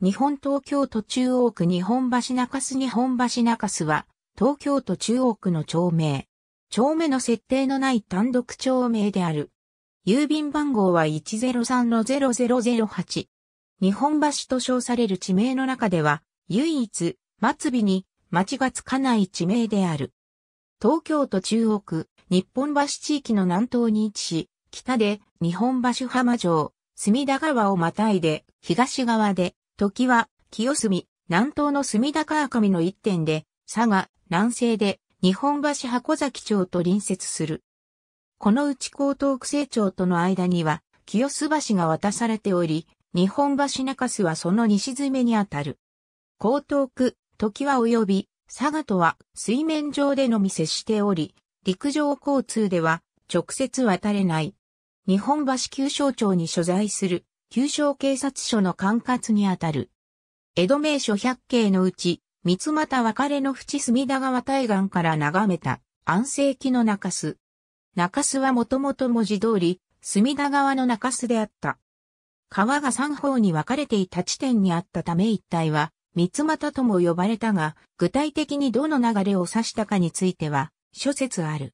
日本東京都中央区日本橋中洲日本橋中洲は、東京都中央区の町名。町名の設定のない単独町名である。郵便番号は103-0008。日本橋と称される地名の中では、唯一、末尾に、町がつかない地名である。東京都中央区、日本橋地域の南東に位置し、北で日本橋浜城、隅田川をまたいで、東側で時は、清澄、南東の隅田川上の一点で、佐賀、南西で、日本橋箱崎町と隣接する。このうち江東区西町との間には、清洲橋が渡されており、日本橋中洲はその西詰めにあたる。江東区、時は及び、佐賀とは水面上でのみ接しており、陸上交通では直接渡れない。日本橋旧省庁に所在する旧省警察署の管轄にあたる。江戸名所百景のうち、三又別れの淵隅田川対岸から眺めた安政期の中洲。中洲はもともと文字通り、隅田川の中洲であった。川が三方に分かれていた地点にあったため一帯は、三又とも呼ばれたが、具体的にどの流れを指したかについては、諸説ある。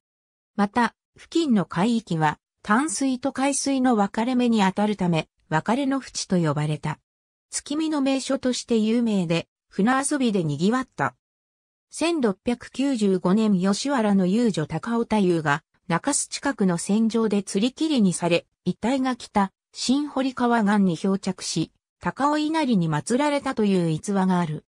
また、付近の海域は、淡水と海水の分かれ目にあたるため、別れの淵と呼ばれた。月見の名所として有名で、船遊びで賑わった。1695年吉原の遊女高尾太夫が、中洲近くの戦場で釣り切りにされ、遺体が来た新堀川岸に漂着し、高尾稲荷に祀られたという逸話がある。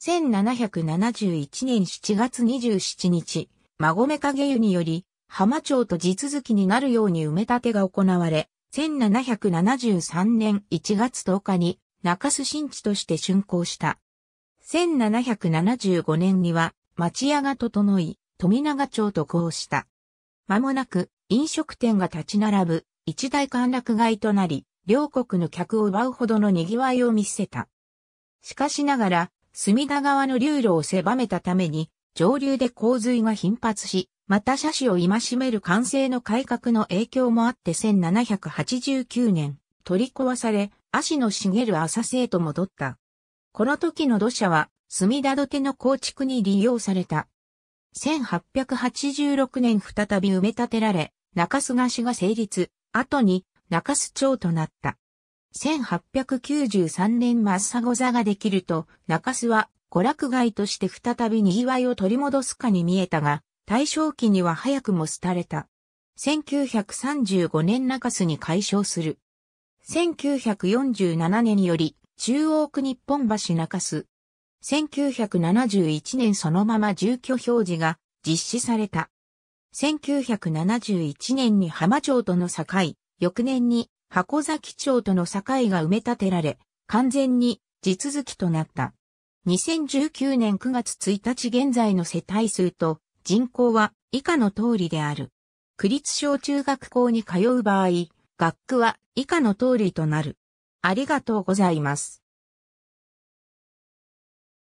1771年7月27日、孫目影湯により、浜町と地続きになるように埋め立てが行われ、1773年1月10日に中洲新地として竣工した。1775年には町屋が整い、富永町と合した。間もなく飲食店が立ち並ぶ一大歓楽街となり、両国の客を奪うほどの賑わいを見せた。しかしながら、隅田川の流路を狭めたために、上流で洪水が頻発し、また車種を戒める完成の改革の影響もあって1789年、取り壊され、足の茂る浅瀬へと戻った。この時の土砂は、墨田土手の構築に利用された。1886年再び埋め立てられ、中洲賀市が成立、後に中洲町となった。1893年マッサゴ座ができると、中洲は娯楽街として再び賑わいを取り戻すかに見えたが、大正期には早くも廃れた。1935年中洲に解消する。1947年より、中央区日本橋中洲。1971年そのまま住居表示が実施された。1971年に浜町との境、翌年に箱崎町との境が埋め立てられ、完全に地続きとなった。2019年9月1日現在の世帯数と人口は以下の通りである。区立小中学校に通う場合、学区は以下の通りとなる。ありがとうございます。